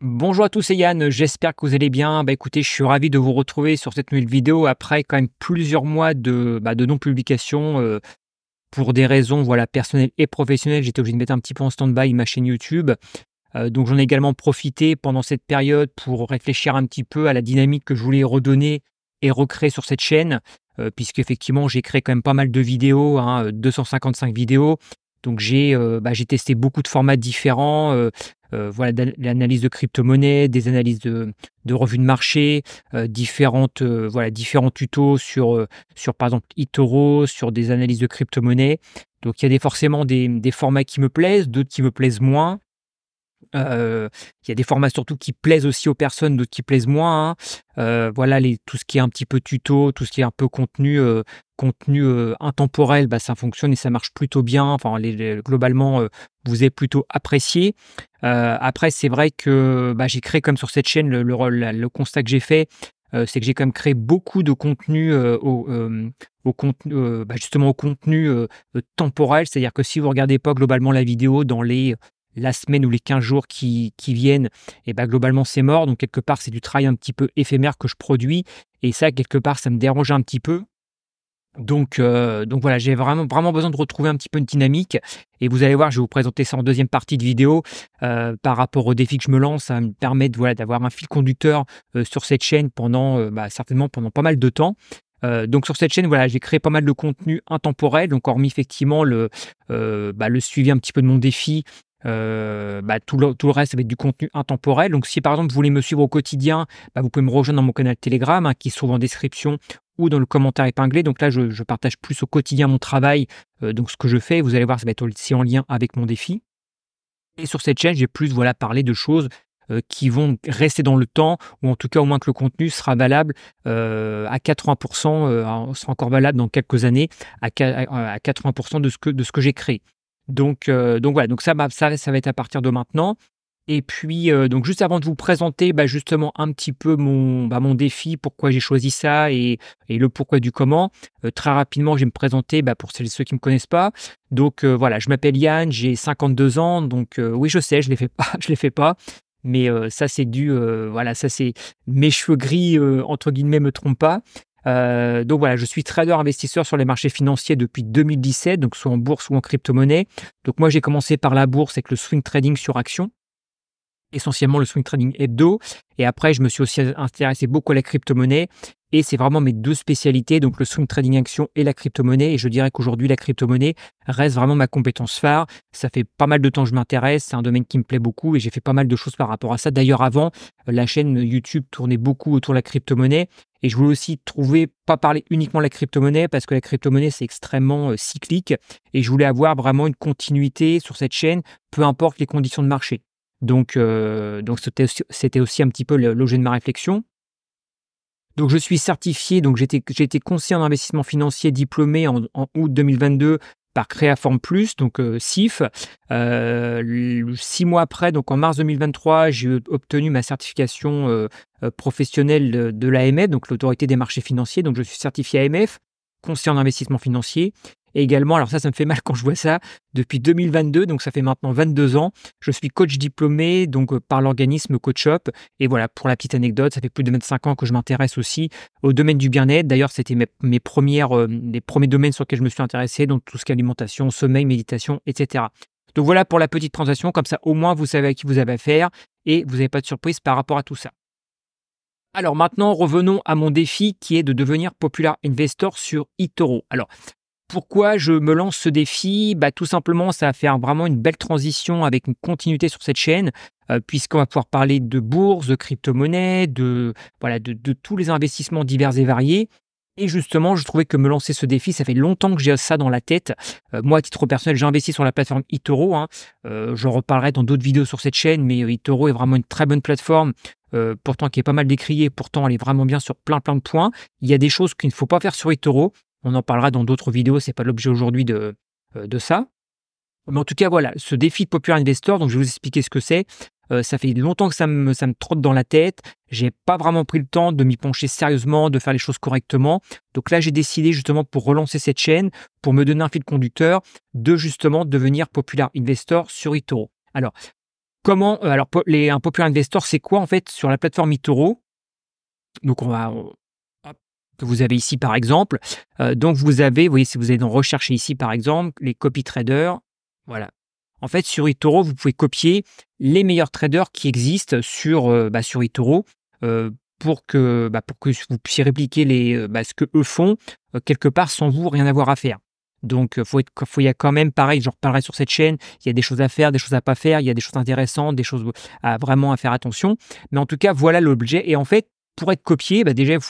Bonjour à tous, c'est Yann, j'espère que vous allez bien. Bah, écoutez, je suis ravi de vous retrouver sur cette nouvelle vidéo après quand même plusieurs mois de, bah, non-publication. Euh, pour des raisons voilà, personnelles et professionnelles, j'étais obligé de mettre un petit peu en stand-by ma chaîne YouTube. Euh, donc j'en ai également profité pendant cette période pour réfléchir un petit peu à la dynamique que je voulais redonner et recréer sur cette chaîne, euh, puisque effectivement j'ai créé quand même pas mal de vidéos, 255 hein, vidéos, donc bah, j'ai testé beaucoup de formats différents, euh, voilà, l'analyse de crypto monnaie des analyses de, de revues de marché, euh, différentes, euh, voilà, différents tutos sur, sur par exemple itoro sur des analyses de crypto monnaie Donc il y a des, forcément des, formats qui me plaisent, d'autres qui me plaisent moins. Il y a des formats surtout qui plaisent aussi aux personnes, d'autres qui plaisent moins. Hein. voilà, les, tout ce qui est un petit peu tuto, tout ce qui est un peu contenu contenu euh, intemporel, bah, ça fonctionne et ça marche plutôt bien. Enfin, globalement, euh, vous êtes plutôt apprécié. Euh, après, c'est vrai que bah, j'ai créé comme sur cette chaîne le, constat que j'ai fait. c'est que j'ai quand même créé beaucoup de contenu au, contenu, bah, justement au contenu temporel, c'est-à-dire que si vous regardez pas globalement la vidéo dans les la semaine ou les 15 jours qui, qui viennent, et eh globalement c'est mort. Donc quelque part c'est du travail un petit peu éphémère que je produis. Et ça, quelque part, ça me dérange un petit peu. Donc, euh, donc voilà, j'ai vraiment, vraiment besoin de retrouver un petit peu une dynamique. Et vous allez voir, je vais vous présenter ça en deuxième partie de vidéo euh, par rapport au défi que je me lance. Ça hein, me permettre voilà, d'avoir un fil conducteur euh, sur cette chaîne pendant, bah, certainement pendant pas mal de temps. donc sur cette chaîne, voilà, j'ai créé pas mal de contenu intemporel. Donc hormis effectivement le, bah, le suivi un petit peu de mon défi, bah, tout, le, tout, le, reste, avec va être du contenu intemporel. Donc, si par exemple vous voulez me suivre au quotidien, vous pouvez me rejoindre dans mon canal Telegram hein, qui se trouve en description ou dans le commentaire épinglé. Donc là, je, partage plus au quotidien mon travail, euh, donc ce que je fais. Vous allez voir, ça va être aussi en lien avec mon défi. Et sur cette chaîne, j'ai plus voilà parlé de choses euh, qui vont rester dans le temps, ou en tout cas au moins que le contenu sera valable euh, à 80%, sera encore valable dans quelques années, à, 80% de ce que, que j'ai créé. Donc, voilà, donc bah, ça, ça va être à partir de maintenant. Et puis, euh, donc juste avant de vous présenter bah, justement un petit peu mon, bah, mon défi, pourquoi j'ai choisi ça et, le pourquoi du comment, euh, très rapidement, je vais me présenter bah, pour celles ceux qui ne me connaissent pas. Donc euh, voilà, je m'appelle Yann, j'ai 52 ans, donc oui, je sais, je ne les fais pas, je les fais pas. Mais ça, c'est dû, voilà, ça c'est mes cheveux gris, entre guillemets, me trompent pas. donc voilà, je suis trader investisseur sur les marchés financiers depuis 2017, donc soit en bourse ou en crypto-monnaie. Donc moi j'ai commencé par la bourse avec le swing trading sur actions essentiellement le swing trading hebdo. Et après, je me suis aussi intéressé beaucoup à la crypto-monnaie. Et c'est vraiment mes deux spécialités, donc le swing trading action et la crypto-monnaie. Et je dirais qu'aujourd'hui, la crypto-monnaie reste vraiment ma compétence phare. Ça fait pas mal de temps que je m'intéresse. C'est un domaine qui me plaît beaucoup et j'ai fait pas mal de choses par rapport à ça. D'ailleurs, avant, la chaîne YouTube tournait beaucoup autour de la crypto-monnaie. Et je voulais aussi trouver, pas parler uniquement de la crypto-monnaie, parce que la crypto-monnaie, c'est extrêmement euh, cyclique. Et je voulais avoir vraiment une continuité sur cette chaîne, peu importe les conditions de marché. Donc, euh, donc c'était, aussi un petit peu l'objet de ma réflexion. Donc, je suis certifié, donc j'ai été, conseiller en investissement financier diplômé en, août 2022 par Creaform Plus, donc euh, CIF. Euh, six mois après, donc en mars 2023, j'ai obtenu ma certification professionnelle de, de l'AMF, donc l'autorité des marchés financiers. Donc je suis certifié AMF, conseiller en investissement financier. Et également, alors ça, ça me fait mal quand je vois ça, depuis 2022, donc ça fait maintenant 22 ans, je suis coach diplômé donc euh, par l'organisme CoachUp. Et voilà, pour la petite anecdote, ça fait plus de 25 ans que je m'intéresse aussi au domaine du bien-être. D'ailleurs, c'était mes, premières, euh, les premiers domaines sur lesquels je me suis intéressé, donc tout ce qui est alimentation, sommeil, méditation, etc. Donc voilà pour la petite présentation, comme ça au moins vous savez à qui vous avez affaire et vous n'avez pas de surprise par rapport à tout ça. Alors maintenant, revenons à mon défi qui est de devenir Popular Investor sur eToro. Alors, pourquoi je me lance ce défi bah, Tout simplement, ça va faire vraiment une belle transition avec une continuité sur cette chaîne, euh, puisqu'on va pouvoir parler de bourse, de crypto-monnaie, de, voilà, de, tous les investissements divers et variés. Et justement, je trouvais que me lancer ce défi, ça fait longtemps que j'ai ça dans la tête. Euh, moi, à titre personnel, j'ai investi sur la plateforme eToro. Hein. Euh, j'en reparlerai dans d'autres vidéos sur cette chaîne, mais eToro est vraiment une très bonne plateforme. pourtant qui est pas mal décriée, pourtant elle est vraiment bien sur plein plein de points. Il y a des choses qu'il ne faut pas faire sur eToro, on en parlera dans d'autres vidéos, c'est pas l'objet aujourd'hui de, euh, de ça. Mais en tout cas, voilà, ce défi de Popular Investor, donc je vais vous expliquer ce que c'est. Euh, ça fait longtemps que ça me, trotte dans la tête. J'ai pas vraiment pris le temps de m'y pencher sérieusement, de faire les choses correctement. Donc là, j'ai décidé justement pour relancer cette chaîne, pour me donner un fil conducteur, de justement devenir Popular Investor sur eToro. Alors, comment, euh, alors un Popular Investor, c'est quoi en fait sur la plateforme eToro Donc on va, que vous avez ici par exemple. Euh, donc vous avez, vous voyez, si vous allez dans rechercher ici par exemple, les copy traders, voilà. En fait, sur eToro, vous pouvez copier les meilleurs traders qui existent sur, euh, bah, sur eToro euh, pour, que, bah, pour que vous puissiez répliquer les, bah, ce que eux font quelque part sans vous rien avoir à faire. Donc, faut être, faut, il y a quand même, pareil, j'en reparlerai sur cette chaîne, il y a des choses à faire, des choses à pas faire, il y a des choses intéressantes, des choses à vraiment à faire attention. Mais en tout cas, voilà l'objet. Et en fait, pour être copié, bah, déjà, il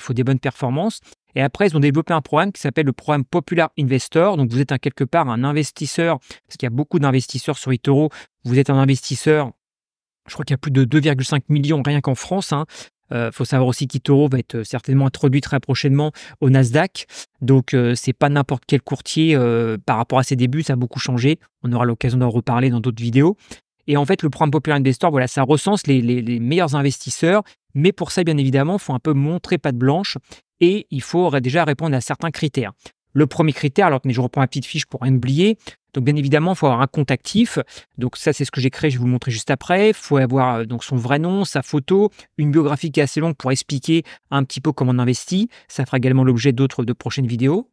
faut, des bonnes performances. Et après, ils ont développé un programme qui s'appelle le programme Popular Investor. Donc, vous êtes un, quelque part un investisseur, parce qu'il y a beaucoup d'investisseurs sur eToro. Vous êtes un investisseur, je crois qu'il y a plus de 2,5 millions rien qu'en France. Il hein. euh, faut savoir aussi qu'Itoro va être euh, certainement introduit très prochainement au Nasdaq. Donc, euh, c'est pas n'importe quel courtier par rapport à ses débuts, ça a beaucoup changé. On aura l'occasion d'en reparler dans d'autres vidéos. Et en fait, le programme Popular Investor, voilà, ça recense les, meilleurs investisseurs. Mais pour ça, bien évidemment, il faut un peu montrer patte blanche et il faut déjà répondre à certains critères. Le premier critère, alors que je reprends ma petite fiche pour rien oublier, donc bien évidemment, il faut avoir un compte actif. Donc ça, c'est ce que j'ai créé, je vais vous le montrer juste après. Il faut avoir euh, donc son vrai nom, sa photo, une biographie qui est assez longue pour expliquer un petit peu comment on investit. Ça fera également l'objet d'autres de prochaines vidéos.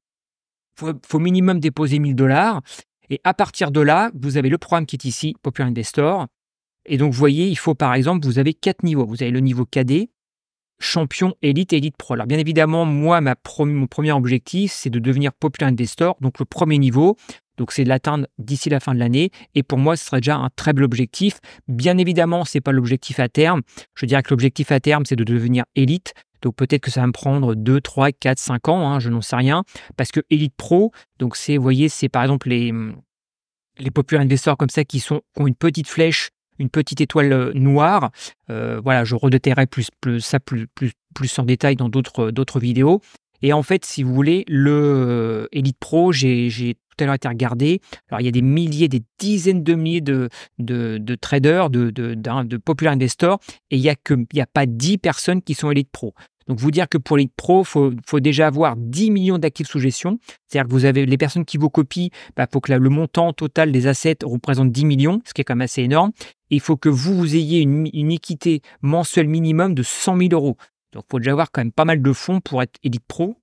Il faut, faut minimum déposer 1000 dollars et à partir de là, vous avez le programme qui est ici, Popular Investor. Et donc, vous voyez, il faut par exemple, vous avez quatre niveaux. Vous avez le niveau KD, champion, élite élite pro. Alors, bien évidemment, moi, mon premier objectif, c'est de devenir Popular Investor. Donc, le premier niveau, donc c'est de l'atteindre d'ici la fin de l'année. Et pour moi, ce serait déjà un très bel objectif. Bien évidemment, ce n'est pas l'objectif à terme. Je dirais que l'objectif à terme, c'est de devenir élite. Donc peut-être que ça va me prendre 2, 3, 4, 5 ans, hein, je n'en sais rien. Parce que élite Pro, donc c'est, vous voyez, c'est par exemple les, les des investors comme ça qui, sont, ont une petite flèche, une petite étoile euh, noire. Euh, voilà, je redétaillerai plus, plus, ça plus, plus, plus en détail dans d'autres vidéos. Et en fait, si vous voulez, le euh, élite Pro, j'ai tout à l'heure été regardé. Alors, il y a des milliers, des dizaines de milliers de, traders, de, de, de popular et il n'y a, pas 10 personnes qui sont élites pro. Donc, vous dire que pour l'élite pro, il faut, déjà avoir 10 millions d'actifs sous gestion. C'est-à-dire que vous avez les personnes qui vous copient, il bah, faut que le montant total des assets représente 10 millions, ce qui est quand même assez énorme. il faut que vous, vous ayez une équité mensuelle minimum de 100 000 euros. Donc, il faut déjà avoir quand même pas mal de fonds pour être élite pro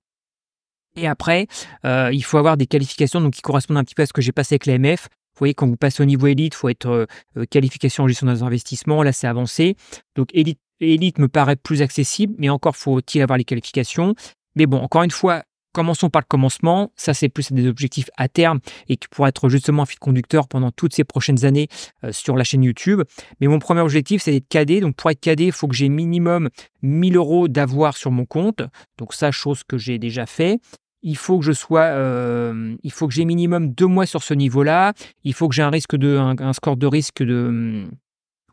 et après, euh, il faut avoir des qualifications donc, qui correspondent un petit peu à ce que j'ai passé avec l'AMF. Vous voyez, quand vous passez au niveau élite, il faut être euh, euh, qualification en gestion des investissements. Là, c'est avancé. Donc, élite, me paraît plus accessible, mais encore faut-il avoir les qualifications. Mais bon, encore une fois, commençons par le commencement. Ça, c'est plus des objectifs à terme et qui pourraient être justement un fil conducteur pendant toutes ces prochaines années sur la chaîne YouTube. Mais mon premier objectif, c'est d'être cadet. Donc, pour être cadet, il faut que j'ai minimum 1000 euros d'avoir sur mon compte. Donc, ça, chose que j'ai déjà fait il faut que je sois, euh, il faut que j'ai minimum deux mois sur ce niveau-là. Il faut que j'ai un risque de, un, score de risque de,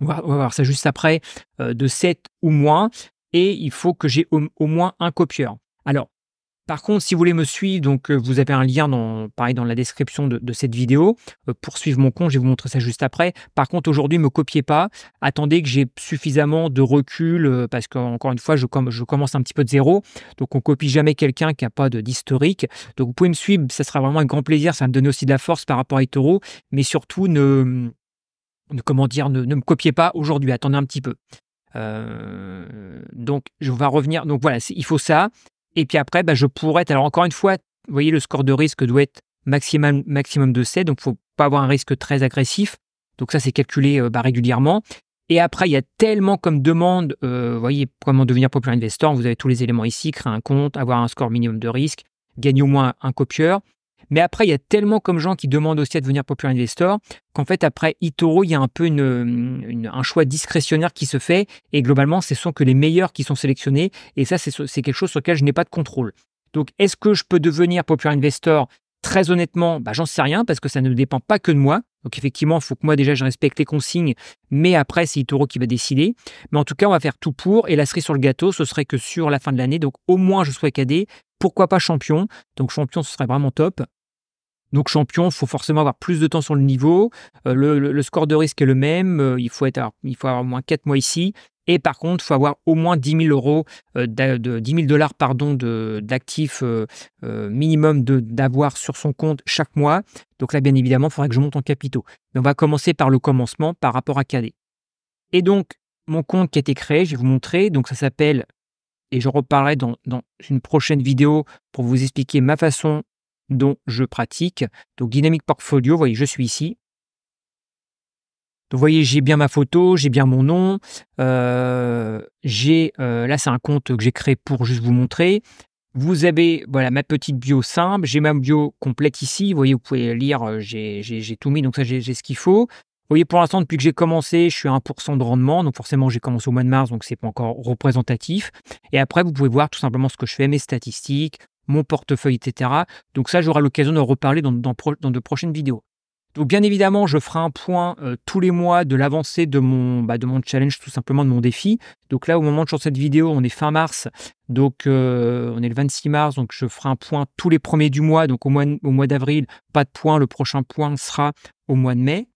on va, voir ça juste après, euh, de 7 ou moins. Et il faut que j'ai au, moins un copieur. Alors, par contre, si vous voulez me suivre, donc euh, vous avez un lien dans, pareil dans la description de, cette vidéo euh, pour suivre mon compte. Je vais vous montrer ça juste après. Par contre, aujourd'hui, me copiez pas. Attendez que j'ai suffisamment de recul euh, parce qu'encore une fois, je, je commence un petit peu de zéro. Donc, on copie jamais quelqu'un qui n'a pas d'historique. Donc, vous pouvez me suivre. Ça sera vraiment un grand plaisir. Ça va me donner aussi de la force par rapport à Etoro. Mais surtout, ne, comment dire, ne, me copiez pas aujourd'hui. Attendez un petit peu. donc, je vais revenir. Donc voilà, il faut ça. Et puis après, bah, je pourrais Alors, encore une fois, vous voyez, le score de risque doit être maximum, maximum de 7, donc il ne faut pas avoir un risque très agressif. Donc, ça, c'est calculé euh, bah, régulièrement. Et après, il y a tellement comme demande, euh, voyez, comment devenir populaire investor, vous avez tous les éléments ici, créer un compte, avoir un score minimum de risque, gagner au moins un copieur, mais après, il y a tellement comme gens qui demandent aussi à devenir popular investor qu'en fait, après Itoro, il y a un peu un choix discrétionnaire qui se fait et globalement, ce sont que les meilleurs qui sont sélectionnés et ça, c'est quelque chose sur lequel je n'ai pas de contrôle. Donc, est-ce que je peux devenir popular investor Très honnêtement, bah, j'en sais rien parce que ça ne dépend pas que de moi. Donc effectivement, il faut que moi déjà je respecte les consignes, mais après c'est Itoro qui va décider. Mais en tout cas, on va faire tout pour. Et la cerise sur le gâteau, ce serait que sur la fin de l'année, donc au moins je sois cadet. Pourquoi pas champion Donc champion, ce serait vraiment top. Donc champion, il faut forcément avoir plus de temps sur le niveau. Euh, le, score de risque est le même. Euh, il, faut être, il faut avoir au moins 4 mois ici. Et par contre, il faut avoir au moins 10 000 euros, euh, de, dollars pardon, d'actifs euh, euh, minimum d'avoir sur son compte chaque mois. Donc là, bien évidemment, il faudrait que je monte en capitaux. Mais on va commencer par le commencement par rapport à KD. Et donc, mon compte qui a été créé, je vais vous montrer. Donc ça s'appelle, et je reparlerai dans, dans une prochaine vidéo pour vous expliquer ma façon dont je pratique. Donc Dynamic Portfolio, vous voyez, je suis ici. Donc, vous voyez, j'ai bien ma photo, j'ai bien mon nom. Euh, j'ai euh, là, c'est un compte que j'ai créé pour juste vous montrer. Vous avez voilà ma petite bio simple. J'ai ma bio complète ici. Vous voyez, vous pouvez lire. Euh, j'ai tout mis, donc ça, j'ai ce qu'il faut. Vous voyez, pour l'instant, depuis que j'ai commencé, je suis à 1% de rendement. Donc forcément, j'ai commencé au mois de mars, donc c'est pas encore représentatif. Et après, vous pouvez voir tout simplement ce que je fais, mes statistiques, mon portefeuille, etc. Donc ça, j'aurai l'occasion de reparler dans, dans de prochaines vidéos bien évidemment, je ferai un point euh, tous les mois de l'avancée de mon, bah, de mon challenge, tout simplement de mon défi. Donc là, au moment de cette vidéo, on est fin mars, donc euh, on est le 26 mars, donc je ferai un point tous les premiers du mois. Donc au mois, au mois d'avril, pas de point. Le prochain point sera au mois de mai.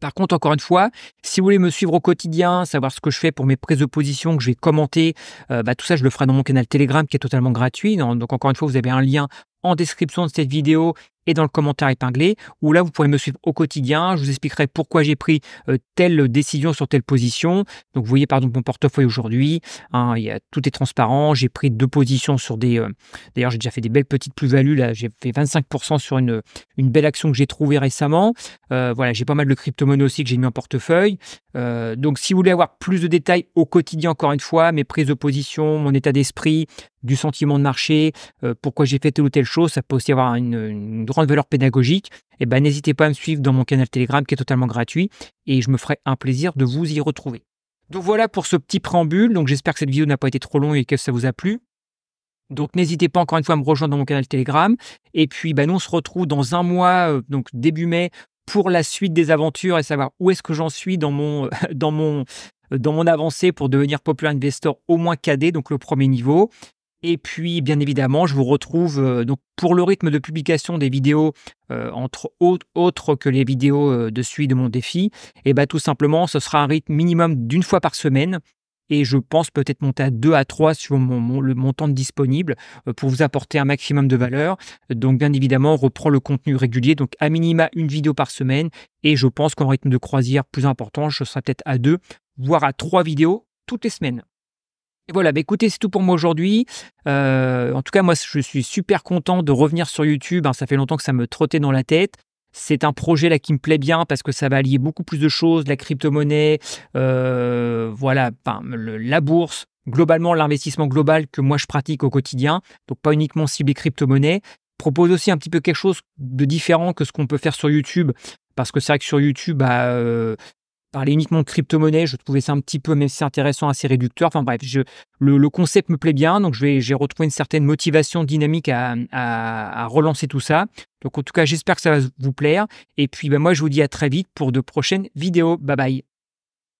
Par contre, encore une fois, si vous voulez me suivre au quotidien, savoir ce que je fais pour mes prises de position que je vais commenter, euh, bah, tout ça, je le ferai dans mon canal Telegram qui est totalement gratuit. Donc, encore une fois, vous avez un lien en description de cette vidéo dans le commentaire épinglé, où là, vous pourrez me suivre au quotidien. Je vous expliquerai pourquoi j'ai pris euh, telle décision sur telle position. Donc, vous voyez, par exemple, mon portefeuille aujourd'hui, hein, tout est transparent. J'ai pris deux positions sur des... Euh, d'ailleurs, j'ai déjà fait des belles petites plus-values. Là, j'ai fait 25% sur une, une belle action que j'ai trouvée récemment. Euh, voilà, j'ai pas mal de crypto-monnaies aussi que j'ai mis en portefeuille. donc, si vous voulez avoir plus de détails au quotidien, encore une fois, mes prises de position, mon état d'esprit, du sentiment de marché, pourquoi j'ai fait telle ou telle chose, ça peut aussi avoir une grande de valeur pédagogique, et eh ben, n'hésitez pas à me suivre dans mon canal Telegram qui est totalement gratuit et je me ferai un plaisir de vous y retrouver. Donc voilà pour ce petit préambule. Donc j'espère que cette vidéo n'a pas été trop longue et que ça vous a plu. Donc n'hésitez pas encore une fois à me rejoindre dans mon canal Telegram. Et puis ben, nous on se retrouve dans un mois, euh, donc début mai, pour la suite des aventures et savoir où est-ce que j'en suis dans mon, euh, dans mon, euh, dans mon avancée pour devenir Popular Investor au moins cadet, donc le premier niveau. Et puis, bien évidemment, je vous retrouve euh, donc pour le rythme de publication des vidéos, euh, entre autres, que les vidéos euh, de suite de mon défi. Et eh bah, ben, tout simplement, ce sera un rythme minimum d'une fois par semaine. Et je pense peut-être monter à deux à trois sur mon, le montant disponible pour vous apporter un maximum de valeur. Donc, bien évidemment, on reprend le contenu régulier, donc à minima une vidéo par semaine. Et je pense qu'en rythme de croisière plus important, je serai peut-être à deux, voire à trois vidéos toutes les semaines voilà, bah, écoutez, c'est tout pour moi aujourd'hui. Euh, en tout cas, moi, je suis super content de revenir sur YouTube. Hein. ça fait longtemps que ça me trottait dans la tête. C'est un projet là qui me plaît bien parce que ça va allier beaucoup plus de choses, la crypto-monnaie, euh, voilà, la bourse, globalement l'investissement global que moi je pratique au quotidien, donc pas uniquement cibler crypto-monnaie. Propose aussi un petit peu quelque chose de différent que ce qu'on peut faire sur YouTube, parce que c'est vrai que sur YouTube, bah, euh, parler uniquement de crypto-monnaie, je trouvais ça un petit peu, même si intéressant, assez réducteur. Enfin bref, le, concept me plaît bien, donc j'ai retrouvé une certaine motivation dynamique à, relancer tout ça. Donc en tout cas, j'espère que ça va vous plaire. Et puis ben, moi, je vous dis à très vite pour de prochaines vidéos. Bye bye.